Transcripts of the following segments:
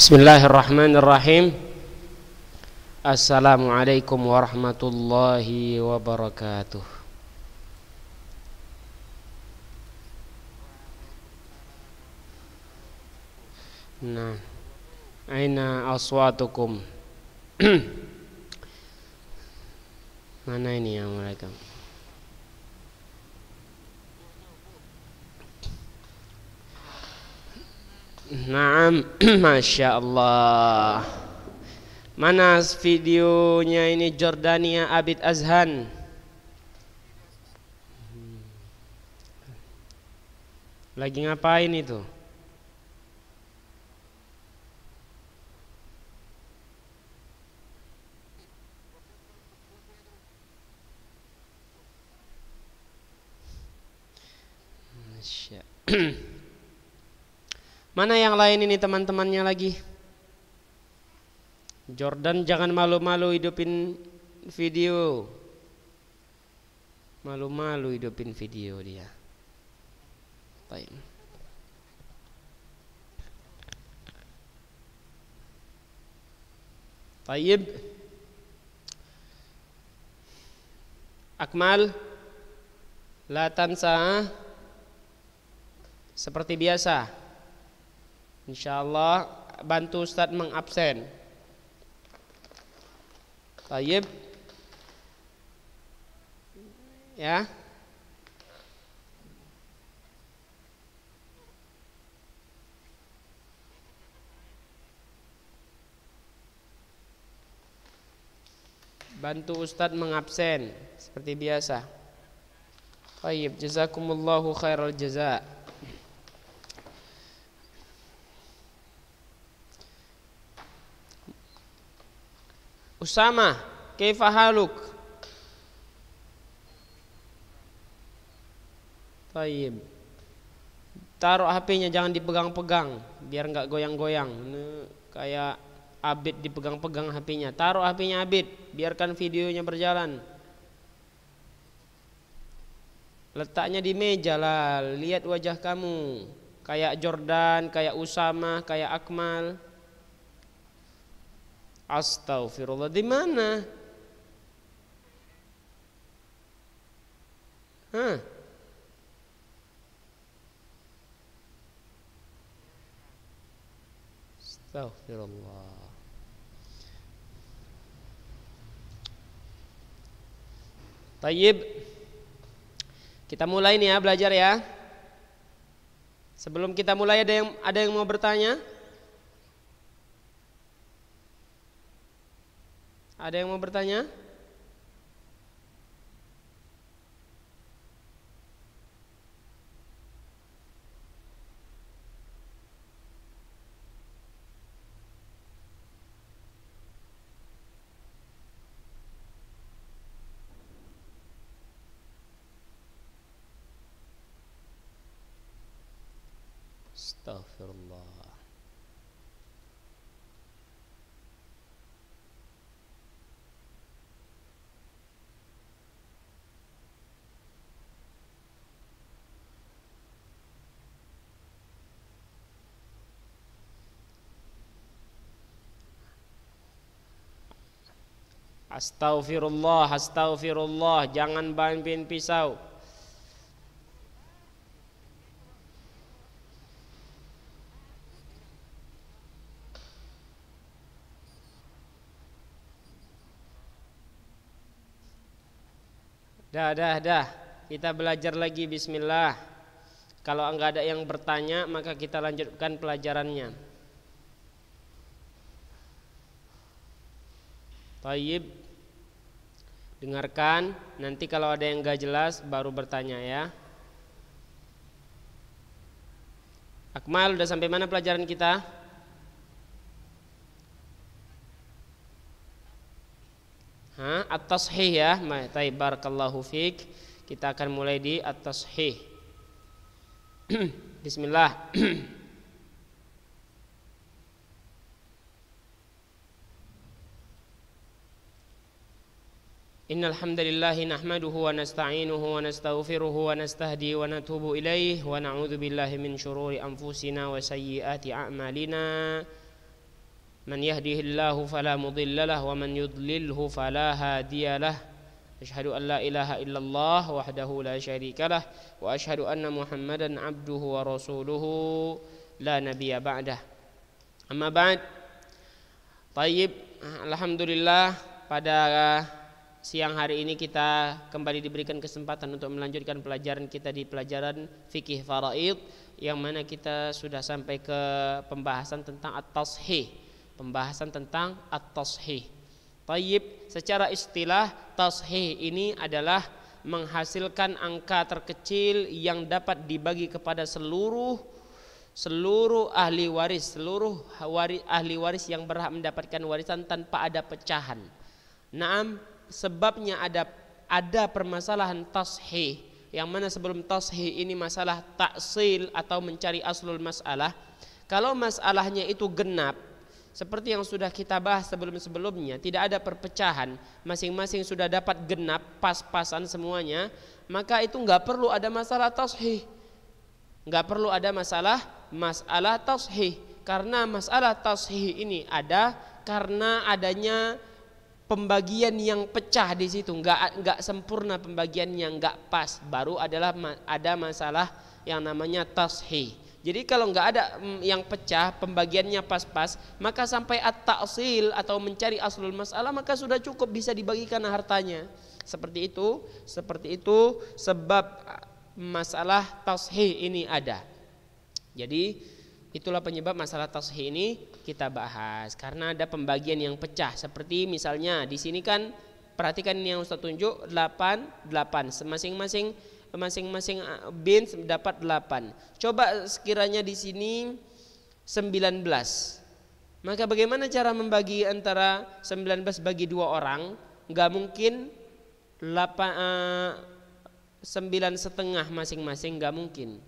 Bismillahirrahmanirrahim Assalamualaikum warahmatullahi wabarakatuh Nah Aina aswatukum Mana ini yang mereka? Naam, Masya Allah Mana videonya ini Jordania Abid Azhan Lagi ngapain itu? Masya Mana yang lain ini teman-temannya lagi? Jordan jangan malu-malu hidupin video. Malu-malu hidupin video dia. Baik. Baik. Akmal latansa, Seperti biasa Insyaallah bantu Ustadz mengabsen. Tayyib. Ya. Bantu Ustadz mengabsen seperti biasa. Tayyib, jazakumullahu khairal jazaa. Usama, kaifa haluk? Taruh HP-nya jangan dipegang-pegang biar nggak goyang-goyang. Kayak abit dipegang-pegang HP-nya. Taruh HP-nya Abid, biarkan videonya berjalan. Letaknya di meja lah, lihat wajah kamu. Kayak Jordan, kayak Usama, kayak Akmal. Astagfirullah di mana? Hah? Astagfirullah. Tayyib. Kita mulai nih ya belajar ya. Sebelum kita mulai ada yang ada yang mau bertanya? Ada yang mau bertanya? Astaghfirullah, astaghfirullah, jangan banting pisau. Dah, dah, dah. Kita belajar lagi bismillah. Kalau enggak ada yang bertanya, maka kita lanjutkan pelajarannya. Tayyib dengarkan nanti kalau ada yang gak jelas baru bertanya ya Akmal udah sampai mana pelajaran kita Hah? atas tashih ya Taib barakallahu hufik Kita akan mulai di atas h Bismillah إن الحمد لله نحمده ونستعينه ونستغفره ونستهدي ونتوب إليه ونعوذ بالله من شرور أنفسنا وسيئات أعمالنا من يهده الله فلا مضل له ومن يضلله فلا هادي له أشهد أن لا إله إلا الله وحده لا شريك له وأشهد أن محمدا عبده ورسوله لا نبي بعده أما بعد طيب الحمد لله pada siang hari ini kita kembali diberikan kesempatan untuk melanjutkan pelajaran kita di pelajaran fikih faraid yang mana kita sudah sampai ke pembahasan tentang at-tashih, pembahasan tentang at-tashih. Tayyib, secara istilah tashih ini adalah menghasilkan angka terkecil yang dapat dibagi kepada seluruh seluruh ahli waris, seluruh ahli waris yang berhak mendapatkan warisan tanpa ada pecahan. Naam, sebabnya ada ada permasalahan tashih yang mana sebelum tashih ini masalah taksil atau mencari aslul masalah kalau masalahnya itu genap seperti yang sudah kita bahas sebelum-sebelumnya tidak ada perpecahan masing-masing sudah dapat genap pas-pasan semuanya maka itu nggak perlu ada masalah tashih nggak perlu ada masalah masalah tashih karena masalah tashih ini ada karena adanya pembagian yang pecah di situ, nggak nggak sempurna pembagian yang nggak pas, baru adalah ada masalah yang namanya tashih. Jadi kalau nggak ada mm, yang pecah, pembagiannya pas-pas, maka sampai at-ta'sil atau mencari aslul masalah maka sudah cukup bisa dibagikan hartanya. Seperti itu, seperti itu sebab masalah tashih ini ada. Jadi itulah penyebab masalah tashih ini kita bahas karena ada pembagian yang pecah seperti misalnya di sini kan perhatikan ini yang Ustaz tunjuk 8 8 masing-masing masing-masing eh, bin dapat 8. Coba sekiranya di sini 19. Maka bagaimana cara membagi antara 19 bagi dua orang? Enggak mungkin 8 eh, sembilan setengah masing-masing gak mungkin.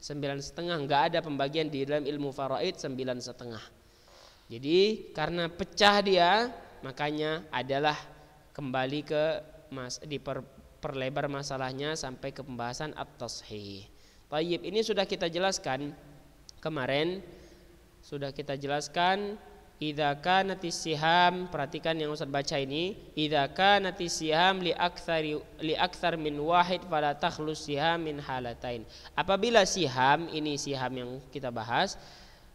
Sembilan setengah nggak ada pembagian di dalam ilmu faraid sembilan setengah. Jadi karena pecah dia, makanya adalah kembali ke mas diperlebar masalahnya sampai ke pembahasan at-tashih. Tayyib ini sudah kita jelaskan kemarin sudah kita jelaskan idza kanati siham perhatikan yang Ustaz baca ini idza kanati siham li akthar li akthar min wahid fala takhlus siham min halatain apabila siham ini siham yang kita bahas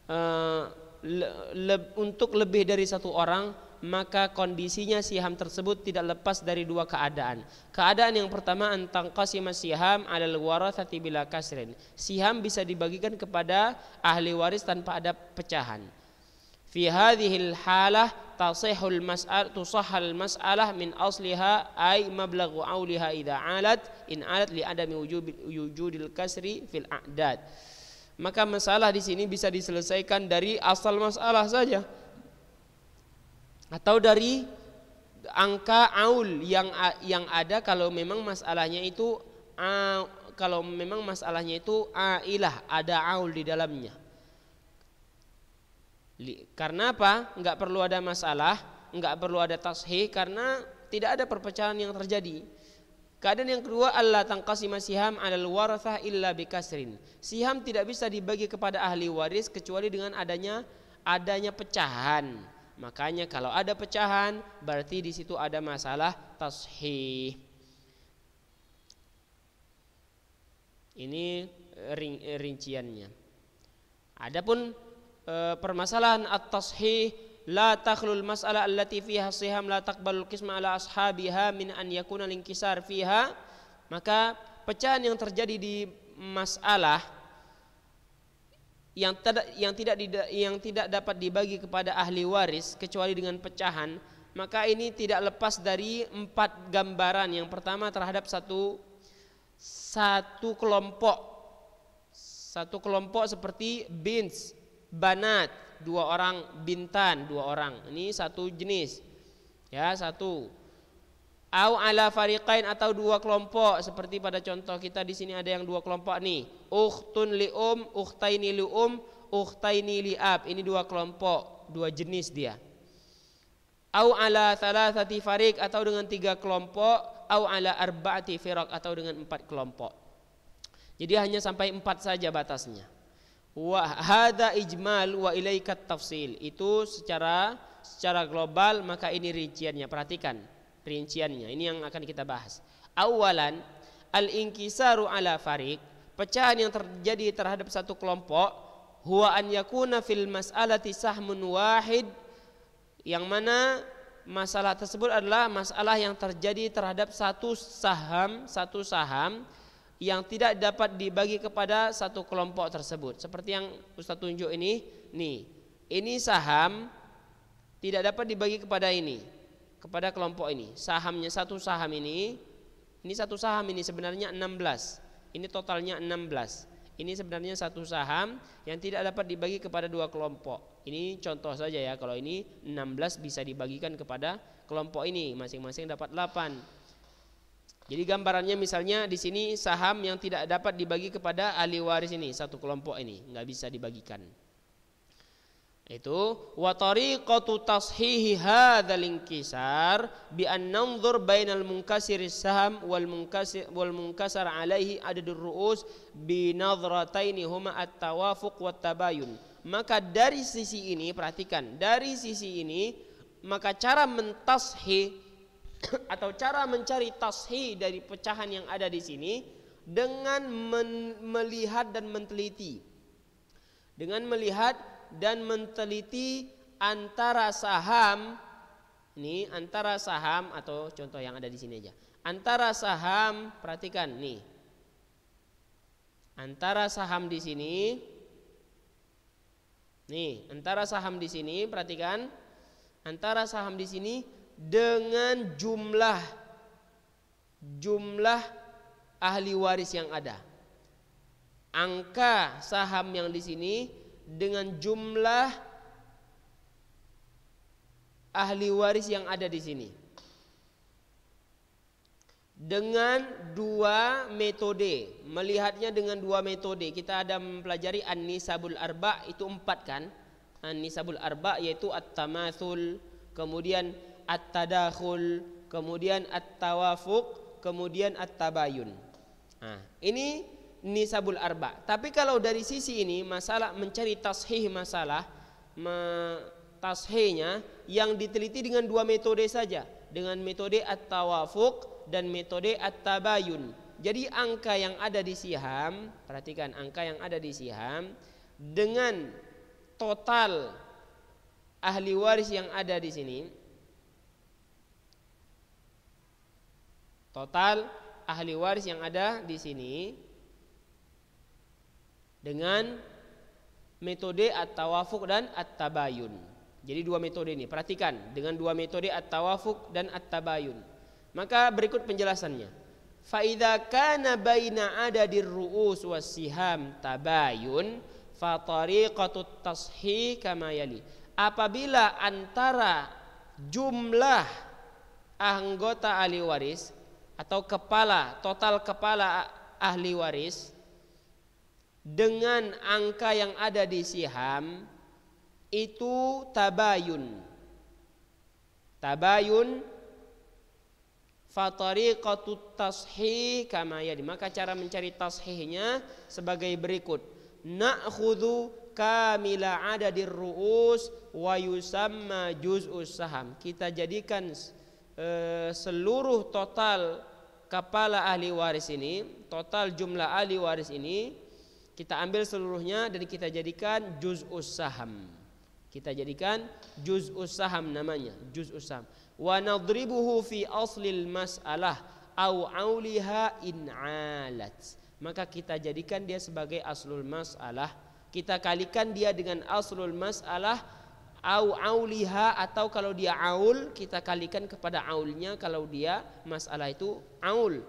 eh, le, le, untuk lebih dari satu orang maka kondisinya siham tersebut tidak lepas dari dua keadaan. Keadaan yang pertama antang qasim siham alal warathati bila kasrin. Siham bisa dibagikan kepada ahli waris tanpa ada pecahan. Fi hadhil halah tasihul mas'al tusahhal mas'alah min asliha ay mablagu awliha idza alat in alat li adami wujudil kasri fil a'dad. Maka masalah di sini bisa diselesaikan dari asal masalah saja. Atau dari angka aul yang yang ada kalau memang masalahnya itu kalau memang masalahnya itu ailah ada aul di dalamnya. Karena apa? Enggak perlu ada masalah, enggak perlu ada tashih karena tidak ada perpecahan yang terjadi. Keadaan yang kedua Allah tangkasi masiham adalah warasah illa bekasrin. Siham tidak bisa dibagi kepada ahli waris kecuali dengan adanya adanya pecahan. Makanya kalau ada pecahan berarti di situ ada masalah tashih. Ini rinciannya. Adapun eh, permasalahan at-tashih la takhlul mas'ala allati fiha siham la taqbalul qisma ala ashabiha min an yakuna linkisar fiha maka pecahan yang terjadi di masalah yang tidak yang tidak yang tidak dapat dibagi kepada ahli waris kecuali dengan pecahan maka ini tidak lepas dari empat gambaran yang pertama terhadap satu satu kelompok satu kelompok seperti bins banat dua orang bintan dua orang ini satu jenis ya satu au ala fariqain atau dua kelompok seperti pada contoh kita di sini ada yang dua kelompok nih ukhtun li um ukhtaini li um ukhtaini li ab ini dua kelompok dua jenis dia au ala thalathati farik atau dengan tiga kelompok au ala arba'ati firaq atau dengan empat kelompok jadi hanya sampai empat saja batasnya Wa hada ijmal wa ilaika tafsil. Itu secara secara global maka ini rinciannya. Perhatikan rinciannya. Ini yang akan kita bahas. Awalan al-inkisaru ala farik, pecahan yang terjadi terhadap satu kelompok huwa an yakuna fil mas'alati sahmun wahid yang mana masalah tersebut adalah masalah yang terjadi terhadap satu saham, satu saham yang tidak dapat dibagi kepada satu kelompok tersebut. Seperti yang Ustaz tunjuk ini, nih. Ini saham tidak dapat dibagi kepada ini, kepada kelompok ini. Sahamnya satu saham ini, ini satu saham ini sebenarnya 16. Ini totalnya 16. Ini sebenarnya satu saham yang tidak dapat dibagi kepada dua kelompok. Ini contoh saja ya, kalau ini 16 bisa dibagikan kepada kelompok ini, masing-masing dapat 8. Jadi gambarannya misalnya di sini saham yang tidak dapat dibagi kepada ahli waris ini satu kelompok ini nggak bisa dibagikan. Itu watari tariqatu tashihi hadzal inkisar bi an nanzur al munkasir saham wal munkasir wal munkasar alaihi adadur ru'us bi nadrataini huma at-tawafuq wat tabayun. Maka dari sisi ini perhatikan, dari sisi ini maka cara mentashih atau cara mencari tashi dari pecahan yang ada di sini dengan melihat dan meneliti. Dengan melihat dan meneliti antara saham ini antara saham atau contoh yang ada di sini aja. Antara saham, perhatikan nih. Antara saham di sini Nih, antara saham di sini perhatikan antara saham di sini dengan jumlah jumlah ahli waris yang ada. Angka saham yang di sini dengan jumlah ahli waris yang ada di sini. Dengan dua metode, melihatnya dengan dua metode. Kita ada mempelajari An-Nisabul Arba itu empat kan? An-Nisabul Arba yaitu At-Tamathul, kemudian at-tadakhul, kemudian at-tawafuq, kemudian at-tabayun. Nah, ini nisabul arba. Tapi kalau dari sisi ini masalah mencari tashih masalah me tashihnya yang diteliti dengan dua metode saja, dengan metode at-tawafuq dan metode at-tabayun. Jadi angka yang ada di Siham, perhatikan angka yang ada di Siham dengan total ahli waris yang ada di sini Total ahli waris yang ada di sini dengan metode at wafuk dan at-tabayun. Jadi dua metode ini, perhatikan dengan dua metode at wafuk dan at-tabayun. Maka berikut penjelasannya. Fa idza kana baina adadir ru'us wasiham tabayun fa tariqatut tashih kama yali. Apabila antara jumlah anggota ahli waris atau kepala total kepala ahli waris dengan angka yang ada di siham itu tabayun tabayun fatariqatut tashih kama yadi maka cara mencari tashihnya sebagai berikut na'khudhu kamila adadir ru'us wa yusamma juz'us saham kita jadikan Eh, seluruh total kepala ahli waris ini, total jumlah ahli waris ini kita ambil seluruhnya dan kita jadikan juz usaham. Kita jadikan juz usaham namanya, juz usaham. Wa nadribuhu fi aslil mas'alah au auliha in alat. Maka kita jadikan dia sebagai aslul mas'alah. Kita kalikan dia dengan aslul mas'alah au auliha atau kalau dia aul kita kalikan kepada aulnya kalau dia masalah itu aul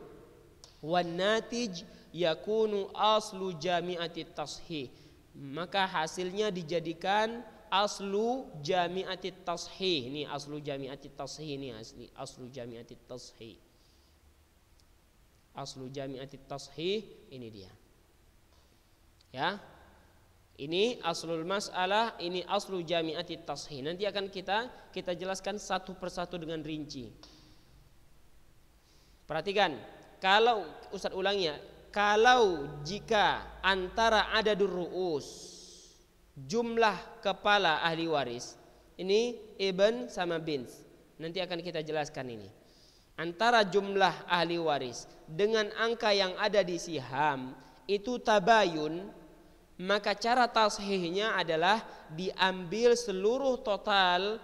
wan natij yakunu aslu jami'ati tashih maka hasilnya dijadikan aslu jami'ati tashih ini aslu jami'ati tashih ini asli aslu jami'ati tashih aslu jami'ati tashih ini dia ya ini aslul masalah, ini aslul jami'ati tashih. Nanti akan kita kita jelaskan satu persatu dengan rinci. Perhatikan, kalau Ustaz ulangnya, kalau jika antara ada ru'us jumlah kepala ahli waris ini Ibn sama Bins nanti akan kita jelaskan ini antara jumlah ahli waris dengan angka yang ada di siham itu tabayun maka cara tasihnya adalah diambil seluruh total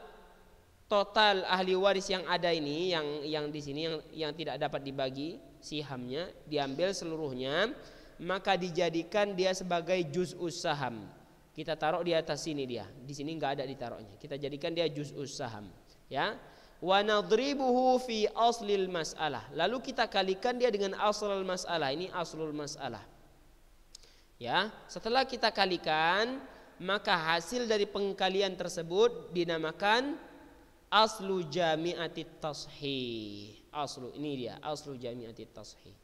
total ahli waris yang ada ini yang yang di sini yang yang tidak dapat dibagi sihamnya diambil seluruhnya maka dijadikan dia sebagai juz usaham kita taruh di atas sini dia di sini nggak ada ditaruhnya kita jadikan dia juz usaham ya wa nadribuhu fi aslil masalah lalu kita kalikan dia dengan aslul masalah ini aslul masalah Ya, setelah kita kalikan, maka hasil dari pengkalian tersebut dinamakan aslu jamiatit tashih. Aslu ini dia, aslu jamiatit tashih.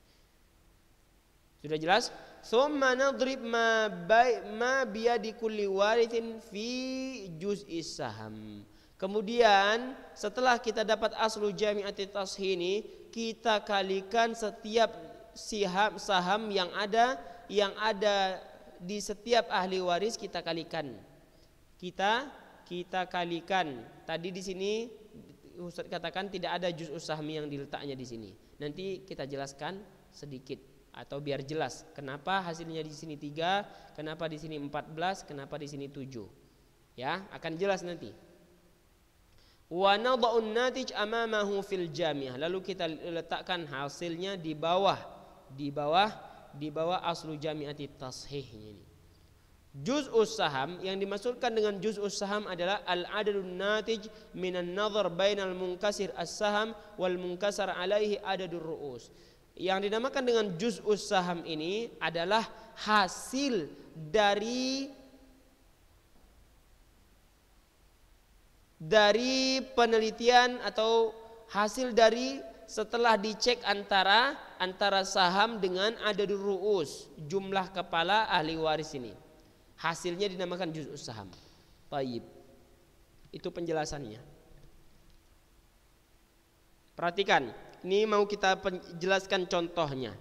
Sudah jelas? Thumma nadrib ma bai ma biyadi kulli warithin fi juz'is saham. Kemudian setelah kita dapat aslu jamiatit tashih ini, kita kalikan setiap siham saham yang ada yang ada di setiap ahli waris kita kalikan. Kita kita kalikan. Tadi di sini Ustaz katakan tidak ada juz usahmi yang diletaknya di sini. Nanti kita jelaskan sedikit atau biar jelas kenapa hasilnya di sini 3, kenapa di sini 14, kenapa di sini 7. Ya, akan jelas nanti. Wa nadha'un natij amamahu fil jami'ah. Lalu kita letakkan hasilnya di bawah di bawah di bawah aslu jami'ati tashihnya ini. Juz saham yang dimaksudkan dengan juz saham adalah al-adadun natij minan nazar bainal munkasir as-saham wal munkasar alaihi adadur ru'us. Yang dinamakan dengan juz saham ini adalah hasil dari dari penelitian atau hasil dari setelah dicek antara antara saham dengan ada ruus jumlah kepala ahli waris ini hasilnya dinamakan juz saham taib itu penjelasannya perhatikan ini mau kita jelaskan contohnya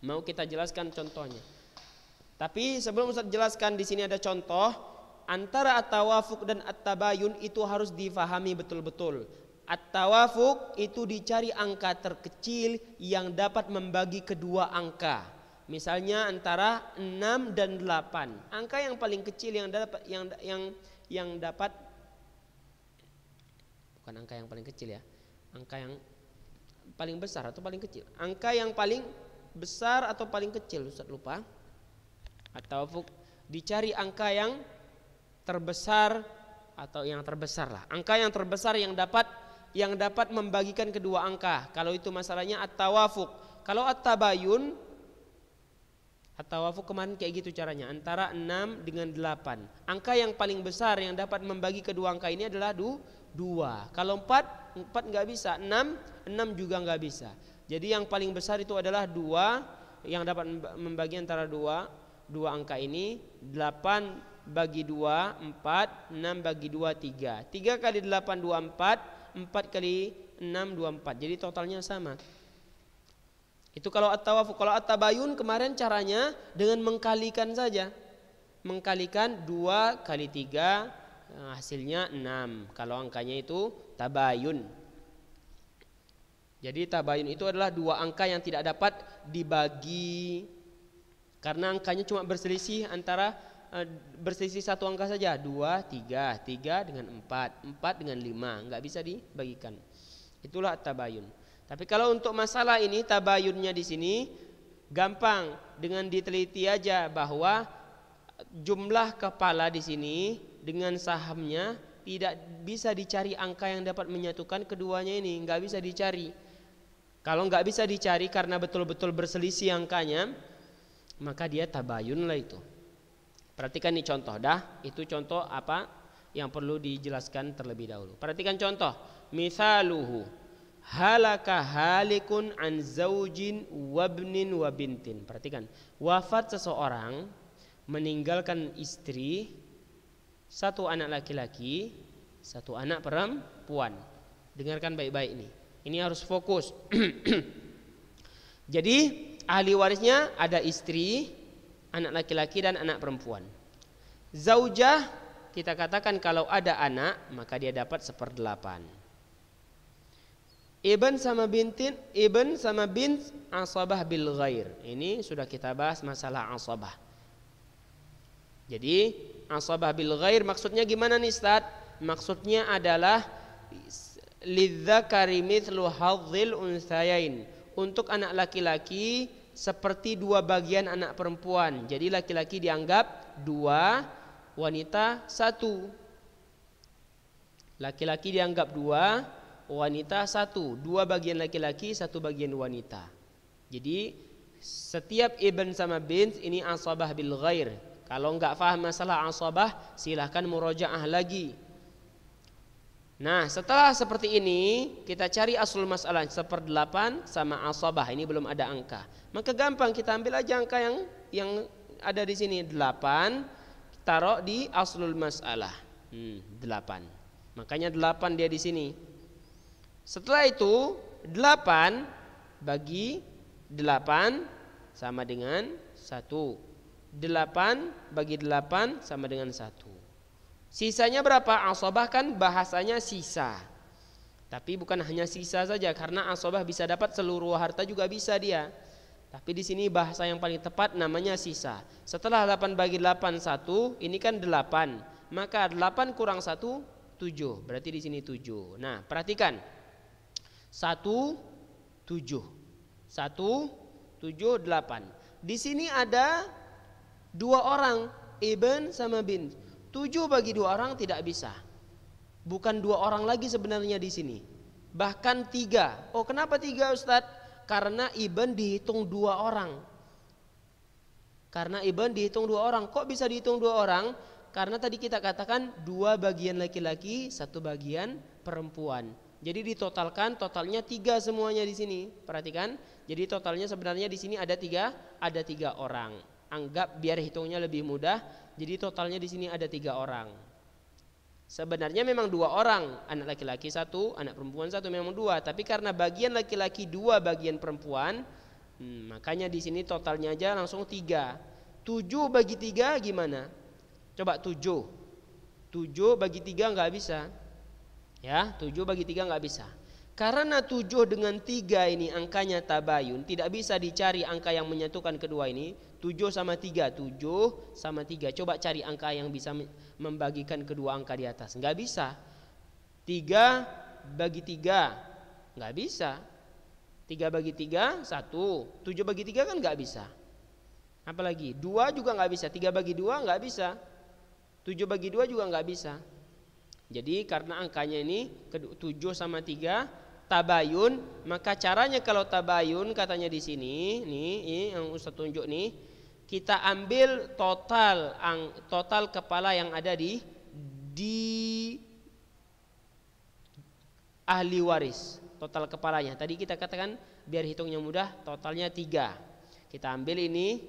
mau kita jelaskan contohnya tapi sebelum Ustaz jelaskan di sini ada contoh antara at-tawafuk dan at-tabayun itu harus difahami betul-betul. At-tawafuk itu dicari angka terkecil yang dapat membagi kedua angka. Misalnya antara 6 dan 8. Angka yang paling kecil yang dapat yang yang yang dapat bukan angka yang paling kecil ya. Angka yang paling besar atau paling kecil? Angka yang paling besar atau paling kecil, Ustaz lupa. At-tawafuk dicari angka yang terbesar atau yang terbesar lah. Angka yang terbesar yang dapat yang dapat membagikan kedua angka. Kalau itu masalahnya at-tawafuk. Kalau at-tabayun at-tawafuk kemarin kayak gitu caranya antara 6 dengan 8. Angka yang paling besar yang dapat membagi kedua angka ini adalah 2. Kalau 4 4 nggak bisa, 6 6 juga nggak bisa. Jadi yang paling besar itu adalah 2 yang dapat membagi antara 2 2 angka ini 8 bagi 2 4 6 bagi 2 3 3 kali 8 24 4 kali 6 24. Jadi totalnya sama. Itu kalau at tawaf Kalau at-tabayun kemarin caranya dengan mengkalikan saja. Mengkalikan 2 kali 3 eh, hasilnya 6. Kalau angkanya itu tabayun. Jadi tabayun itu adalah dua angka yang tidak dapat dibagi karena angkanya cuma berselisih antara Eh, bersisi satu angka saja dua tiga tiga dengan empat empat dengan lima nggak bisa dibagikan itulah tabayun tapi kalau untuk masalah ini tabayunnya di sini gampang dengan diteliti aja bahwa eh, jumlah kepala di sini dengan sahamnya tidak bisa dicari angka yang dapat menyatukan keduanya ini nggak bisa dicari kalau nggak bisa dicari karena betul-betul berselisih angkanya maka dia tabayun lah itu Perhatikan nih contoh dah, itu contoh apa yang perlu dijelaskan terlebih dahulu. Perhatikan contoh, misaluhu halaka halikun an zaujin wabnin wabintin. Perhatikan, wafat seseorang meninggalkan istri, satu anak laki-laki, satu anak perempuan. Dengarkan baik-baik nih. Ini harus fokus. Jadi ahli warisnya ada istri, anak laki-laki dan anak perempuan. Zaujah kita katakan kalau ada anak maka dia dapat seperdelapan. Ibn sama bintin, ibn sama bint asabah bil ghair. Ini sudah kita bahas masalah asabah. Jadi asabah bil ghair maksudnya gimana nih Ustaz? Maksudnya adalah lidzakari mithlu hadzil unsayain. Untuk anak laki-laki seperti dua bagian anak perempuan. Jadi laki-laki dianggap dua, wanita satu. Laki-laki dianggap dua, wanita satu. Dua bagian laki-laki, satu bagian wanita. Jadi setiap ibn sama bint ini asabah bil ghair. Kalau enggak faham masalah asabah, silahkan murojaah lagi Nah, setelah seperti ini kita cari asul masalah seperdelapan sama asabah. Ini belum ada angka. Maka gampang kita ambil aja angka yang yang ada di sini 8 taruh di aslul masalah. Hmm, Makanya delapan dia di sini. Setelah itu delapan bagi delapan sama dengan satu delapan bagi delapan sama dengan satu Sisanya berapa? Asobah kan bahasanya sisa. Tapi bukan hanya sisa saja karena asobah bisa dapat seluruh harta juga bisa dia. Tapi di sini bahasa yang paling tepat namanya sisa. Setelah 8 bagi 8 1, ini kan 8. Maka 8 kurang 1 7. Berarti di sini 7. Nah, perhatikan. 1 7. 1 7 8. Di sini ada dua orang, Ibn sama bin. Tujuh bagi dua orang tidak bisa. Bukan dua orang lagi sebenarnya di sini. Bahkan tiga. Oh kenapa tiga Ustadz? Karena Iban dihitung dua orang. Karena Iban dihitung dua orang. Kok bisa dihitung dua orang? Karena tadi kita katakan dua bagian laki-laki, satu bagian perempuan. Jadi ditotalkan totalnya tiga semuanya di sini. Perhatikan. Jadi totalnya sebenarnya di sini ada tiga, ada tiga orang anggap biar hitungnya lebih mudah. Jadi totalnya di sini ada tiga orang. Sebenarnya memang dua orang, anak laki-laki satu, anak perempuan satu, memang dua. Tapi karena bagian laki-laki dua, bagian perempuan, hmm, makanya di sini totalnya aja langsung tiga. Tujuh bagi tiga gimana? Coba tujuh. Tujuh bagi tiga nggak bisa. Ya, tujuh bagi tiga nggak bisa. Karena tujuh dengan tiga ini angkanya tabayun, tidak bisa dicari angka yang menyatukan kedua ini. Tujuh sama tiga, tujuh sama tiga. Coba cari angka yang bisa membagikan kedua angka di atas. Enggak bisa. Tiga bagi tiga, enggak bisa. Tiga bagi tiga, satu. Tujuh bagi tiga kan enggak bisa. Apalagi dua juga enggak bisa. Tiga bagi dua enggak bisa. Tujuh bagi dua juga enggak bisa. Jadi karena angkanya ini 7 sama 3 tabayun, maka caranya kalau tabayun katanya di sini, nih ini yang Ustaz tunjuk nih, kita ambil total ang, total kepala yang ada di di ahli waris total kepalanya tadi kita katakan biar hitungnya mudah totalnya 3. kita ambil ini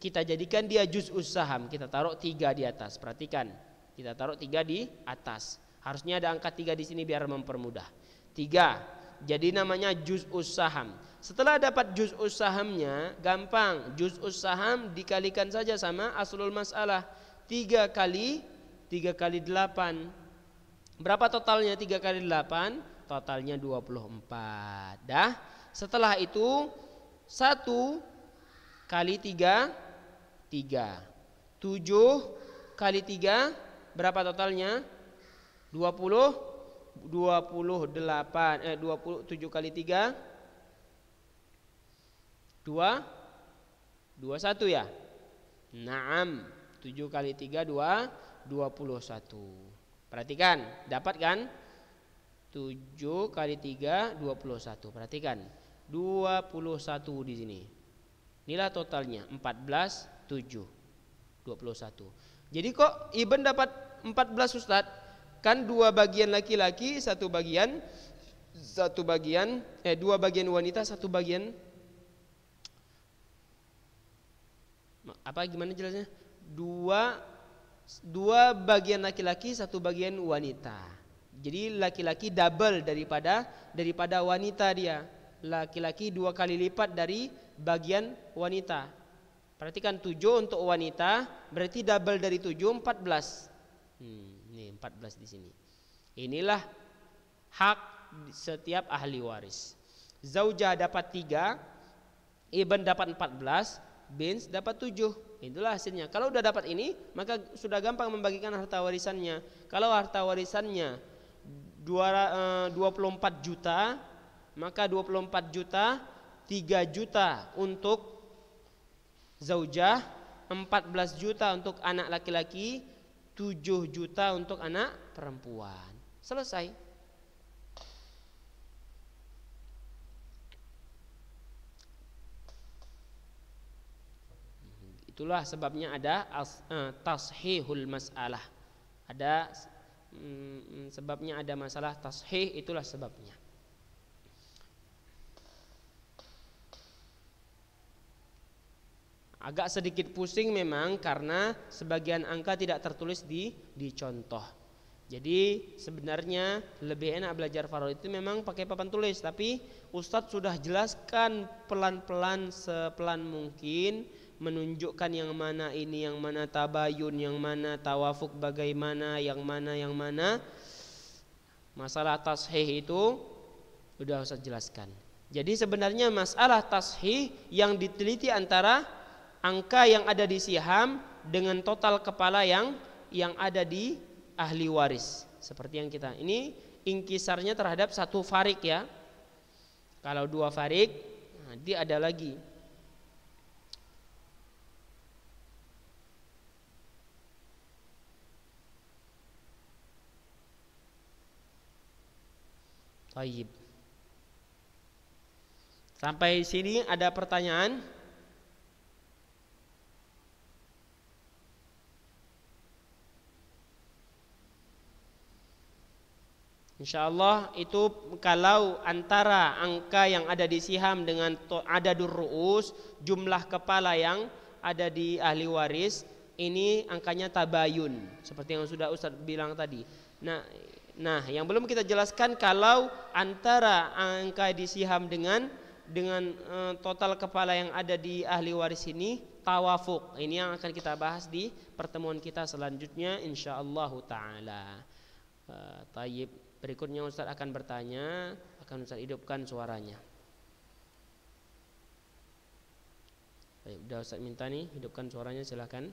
kita jadikan dia juz usaham, kita taruh 3 di atas perhatikan kita taruh tiga di atas. Harusnya ada angka tiga di sini biar mempermudah. Tiga. Jadi namanya juz usaham Setelah dapat juz usahamnya gampang. Juz usaham dikalikan saja sama aslul masalah. Tiga kali tiga kali delapan. Berapa totalnya tiga kali delapan? Totalnya dua puluh empat Dah. Setelah itu satu kali tiga tiga tujuh kali tiga berapa totalnya? 20 28 eh 27 kali 3 2 21 ya. Naam. 7 kali 3 2 21. Perhatikan, dapat kan? 7 kali 3 21. Perhatikan. 21 di sini. Inilah totalnya 14 7 21. Jadi kok Ibn dapat 14 ustad? Kan dua bagian laki-laki, satu bagian satu bagian eh dua bagian wanita, satu bagian apa gimana jelasnya? Dua dua bagian laki-laki, satu bagian wanita. Jadi laki-laki double daripada daripada wanita dia. Laki-laki dua kali lipat dari bagian wanita. Perhatikan tujuh untuk wanita, berarti double dari 7 14. Hmm, ini belas di sini. Inilah hak setiap ahli waris. Zaujah dapat tiga Ibn dapat empat belas Bins dapat tujuh Itulah hasilnya. Kalau sudah dapat ini, maka sudah gampang membagikan harta warisannya. Kalau harta warisannya eh, empat juta, maka dua puluh empat juta tiga juta untuk zaujah, 14 juta untuk anak laki-laki, 7 juta untuk anak perempuan. Selesai. Itulah sebabnya ada as, eh, tashihul masalah. Ada mm, mm sebabnya ada masalah tashih itulah sebabnya. Agak sedikit pusing memang karena sebagian angka tidak tertulis di di contoh. Jadi sebenarnya lebih enak belajar farol itu memang pakai papan tulis tapi Ustadz sudah jelaskan pelan-pelan sepelan mungkin menunjukkan yang mana ini yang mana tabayun yang mana tawafuk bagaimana yang mana yang mana masalah tashih itu sudah Ustadz jelaskan. Jadi sebenarnya masalah tashih yang diteliti antara angka yang ada di siham dengan total kepala yang yang ada di ahli waris seperti yang kita ini inkisarnya terhadap satu farik ya kalau dua farik nanti ada lagi Taib. Sampai sini ada pertanyaan? Insyaallah itu kalau antara angka yang ada di siham dengan ada durus jumlah kepala yang ada di ahli waris ini angkanya tabayun seperti yang sudah Ustaz bilang tadi. Nah, nah yang belum kita jelaskan kalau antara angka di siham dengan dengan e, total kepala yang ada di ahli waris ini tawafuk. Ini yang akan kita bahas di pertemuan kita selanjutnya insyaallah taala. E, tayyib Berikutnya Ustaz akan bertanya, akan Ustaz hidupkan suaranya. Baik, sudah Ustaz minta nih, hidupkan suaranya silakan.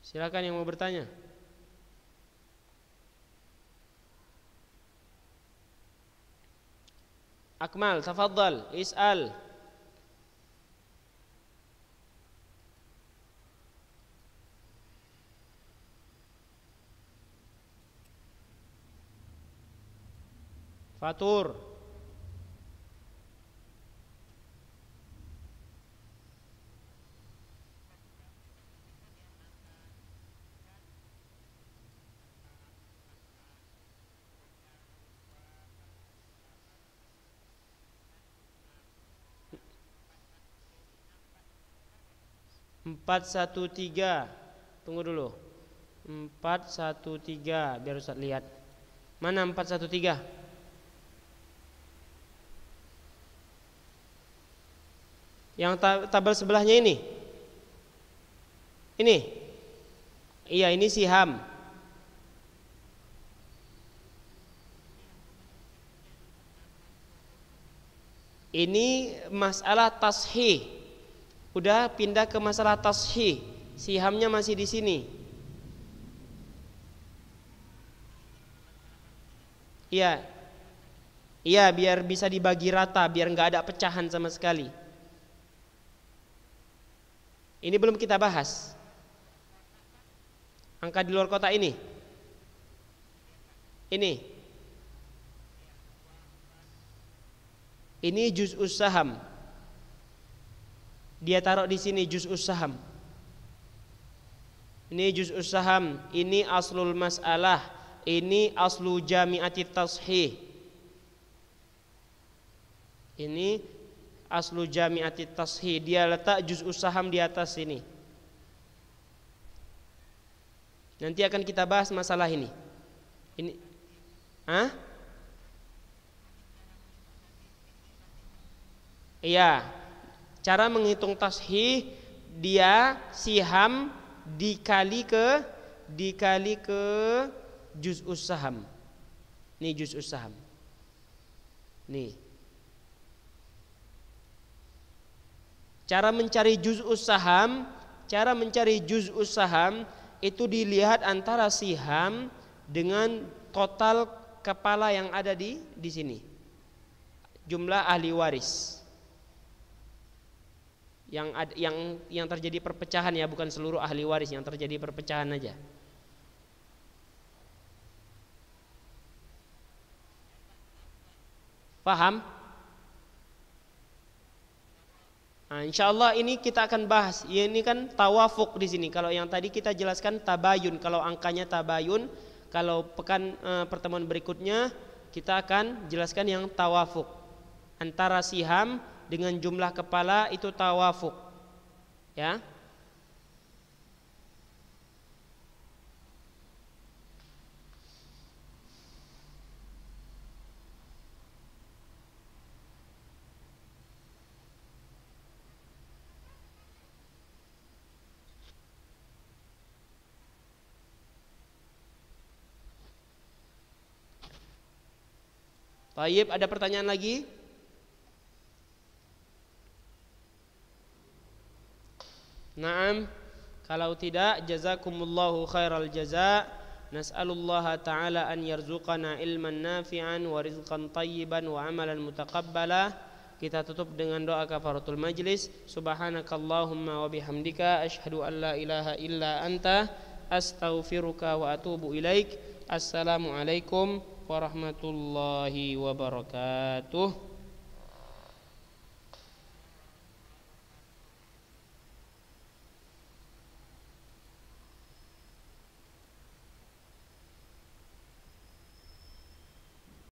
Silakan yang mau bertanya. أكمل تفضل اسأل فاتور empat tiga Tunggu dulu. empat tiga biar Ustaz lihat. Mana empat tiga Yang tabel sebelahnya ini. Ini. Iya, ini si Ham Ini masalah tashih Udah pindah ke masalah tashih. Sihamnya masih di sini. Iya. Iya, biar bisa dibagi rata, biar nggak ada pecahan sama sekali. Ini belum kita bahas. Angka di luar kota ini. Ini. Ini juz saham. Dia taruh di sini juz usham. Ini juz usham. ini aslul masalah, ini aslu jami'ati tashih. Ini aslu jami'ati tashih. Dia letak juz usham di atas sini. Nanti akan kita bahas masalah ini. Ini ah? Iya, Cara menghitung tashih dia siham dikali ke dikali ke juz usaham. Nih juz usaham. Nih. Cara mencari juz usaham, cara mencari juz usaham itu dilihat antara siham dengan total kepala yang ada di di sini. Jumlah ahli waris yang ad, yang yang terjadi perpecahan ya bukan seluruh ahli waris yang terjadi perpecahan aja paham nah, insya Allah ini kita akan bahas ya, ini kan tawafuk di sini kalau yang tadi kita jelaskan tabayun kalau angkanya tabayun kalau pekan e, pertemuan berikutnya kita akan jelaskan yang tawafuk antara siham dengan jumlah kepala itu tawafuk. Ya. Taib, ada pertanyaan lagi? Naam. Kalau tidak jazakumullahu khairal jaza. Nas'alullah ta'ala an yarzuqana ilman nafi'an wa rizqan tayyiban wa amalan mutaqabbala. Kita tutup dengan doa kafaratul majlis. Subhanakallahumma wa bihamdika asyhadu an la ilaha illa anta astaghfiruka wa atubu ilaik. Assalamualaikum warahmatullahi wabarakatuh.